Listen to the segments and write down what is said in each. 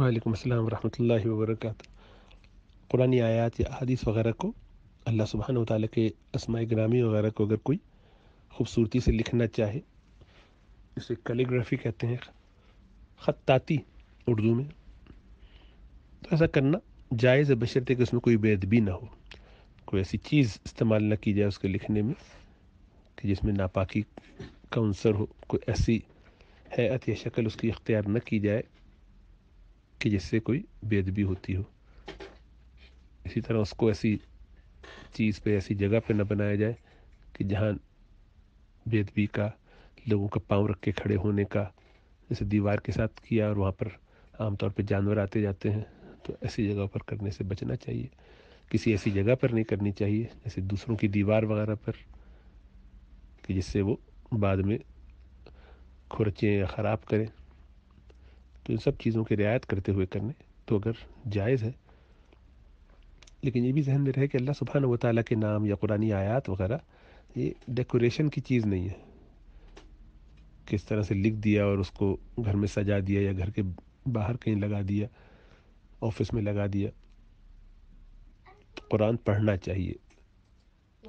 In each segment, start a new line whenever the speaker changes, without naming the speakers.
वालेकुम अस्सलाम वरहमतुल्लाहि वबरकत कुरानी आयात या अदीस वगैरह को अल्लाह सुबहान ताली के असमा ग्रामी वगैरह को अगर कोई खूबसूरती से लिखना चाहे इसे कैलीग्राफी कहते हैं ख़त्ताती उर्दू में तो ऐसा करना जायज़ बशरते कि उसमें कोई बेदबी ना हो कोई ऐसी चीज़ इस्तेमाल ना की जाए उसके लिखने में कि जिसमें नापाकी का अंसर हो कोई ऐसी हैत या शक्ल उसकी इख्तियार न की जाए कि जिससे कोई बेदबी होती हो इसी तरह उसको ऐसी चीज़ पे ऐसी जगह पे न बनाया जाए कि जहाँ बेदबी का लोगों का पाँव रख के खड़े होने का जैसे दीवार के साथ किया और वहाँ पर आमतौर पर जानवर आते जाते हैं तो ऐसी जगह पर करने से बचना चाहिए किसी ऐसी जगह पर नहीं करनी चाहिए जैसे दूसरों की दीवार वगैरह पर कि जिससे वो बाद में खुरचें या ख़राब करें तो इन सब चीज़ों की रियायत करते हुए करने तो अगर जायज़ है लेकिन ये भी जहन में रहे कि अल्लाह सुबहान व के नाम या कुरानी आयात वगैरह ये डेकोरेशन की चीज़ नहीं है किस तरह से लिख दिया और उसको घर में सजा दिया या घर के बाहर कहीं लगा दिया ऑफिस में लगा दिया तो कुरान पढ़ना चाहिए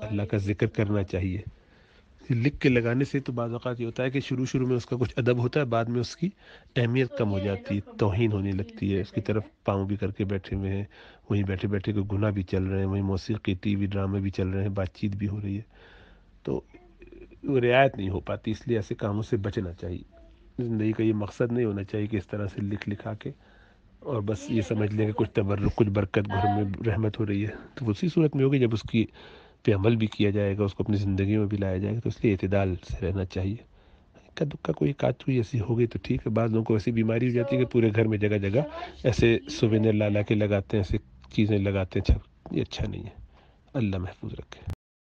अल्लाह का ज़िक्र करना चाहिए लिख के लगाने से तो बाज़ात ये होता है कि शुरू शुरू में उसका कुछ अदब होता है बाद में उसकी अहमियत कम हो जाती है तोहन होने लगती है उसकी तरफ पाँव भी करके बैठे हुए हैं वहीं बैठे बैठे कोई गुना भी चल रहे हैं वहीं मौसीकी टी वी ड्रामे भी चल रहे हैं बातचीत भी हो रही है तो रियायत नहीं हो पाती इसलिए ऐसे कामों से बचना चाहिए ज़िंदगी का ये मकसद नहीं होना चाहिए कि इस तरह से लिख लिखा के और बस ये समझ लें कि कुछ तबर्रुक कुछ बरकत घर में रहमत हो रही है तो उसी सूरत में होगी जब उसकी पे अमल भी किया जाएगा उसको अपनी ज़िंदगी में भी लाया जाएगा तो इसलिए अतदाल से रहना चाहिए इक्का दुक्का कोई एक तो ऐसी हो गई तो ठीक है बाद लोगों को ऐसी बीमारी हो जाती है कि पूरे घर में जगह जगह ऐसे सुबह ला ला के लगाते हैं ऐसे चीज़ें लगाते हैं अच्छा, ये अच्छा नहीं है अल्लाह महफूज रखे